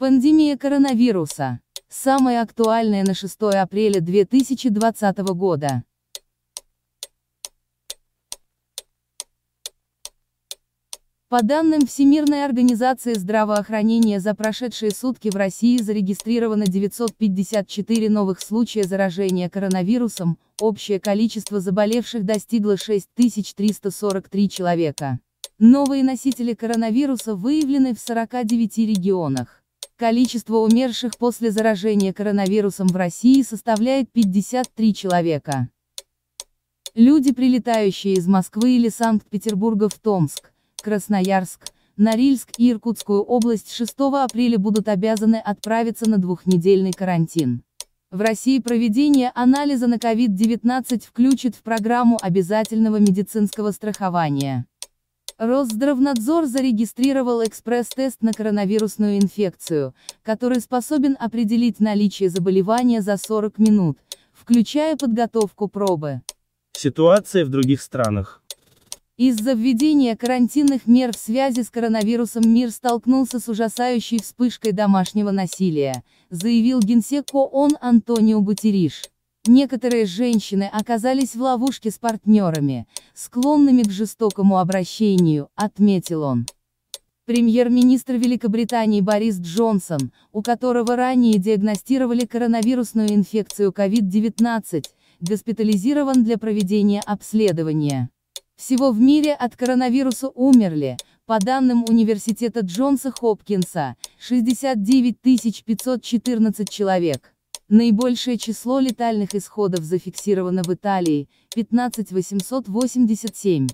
Пандемия коронавируса. Самое актуальное на 6 апреля 2020 года. По данным Всемирной организации здравоохранения за прошедшие сутки в России зарегистрировано 954 новых случая заражения коронавирусом, общее количество заболевших достигло 6343 человека. Новые носители коронавируса выявлены в 49 регионах. Количество умерших после заражения коронавирусом в России составляет 53 человека. Люди, прилетающие из Москвы или Санкт-Петербурга в Томск, Красноярск, Норильск и Иркутскую область 6 апреля будут обязаны отправиться на двухнедельный карантин. В России проведение анализа на COVID-19 включит в программу обязательного медицинского страхования. Росздравнадзор зарегистрировал экспресс-тест на коронавирусную инфекцию, который способен определить наличие заболевания за 40 минут, включая подготовку пробы. Ситуация в других странах. Из-за введения карантинных мер в связи с коронавирусом мир столкнулся с ужасающей вспышкой домашнего насилия, заявил генсек ООН Антонио Бутериш. Некоторые женщины оказались в ловушке с партнерами, склонными к жестокому обращению, отметил он. Премьер-министр Великобритании Борис Джонсон, у которого ранее диагностировали коронавирусную инфекцию COVID-19, госпитализирован для проведения обследования. Всего в мире от коронавируса умерли, по данным Университета Джонса Хопкинса, 69 514 человек. Наибольшее число летальных исходов зафиксировано в Италии – 15887.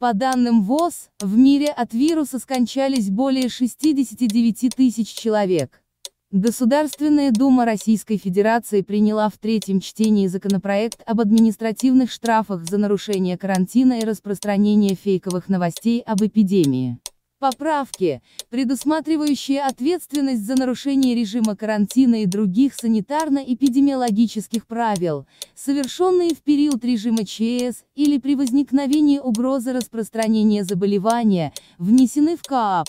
По данным ВОЗ, в мире от вируса скончались более 69 тысяч человек. Государственная Дума Российской Федерации приняла в третьем чтении законопроект об административных штрафах за нарушение карантина и распространение фейковых новостей об эпидемии. Поправки, предусматривающие ответственность за нарушение режима карантина и других санитарно-эпидемиологических правил, совершенные в период режима ЧС или при возникновении угрозы распространения заболевания, внесены в КАП.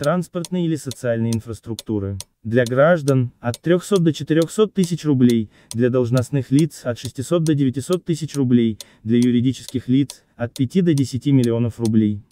транспортной или социальной инфраструктуры. Для граждан – от 300 до 400 тысяч рублей, для должностных лиц – от 600 до 900 тысяч рублей, для юридических лиц – от 5 до 10 миллионов рублей.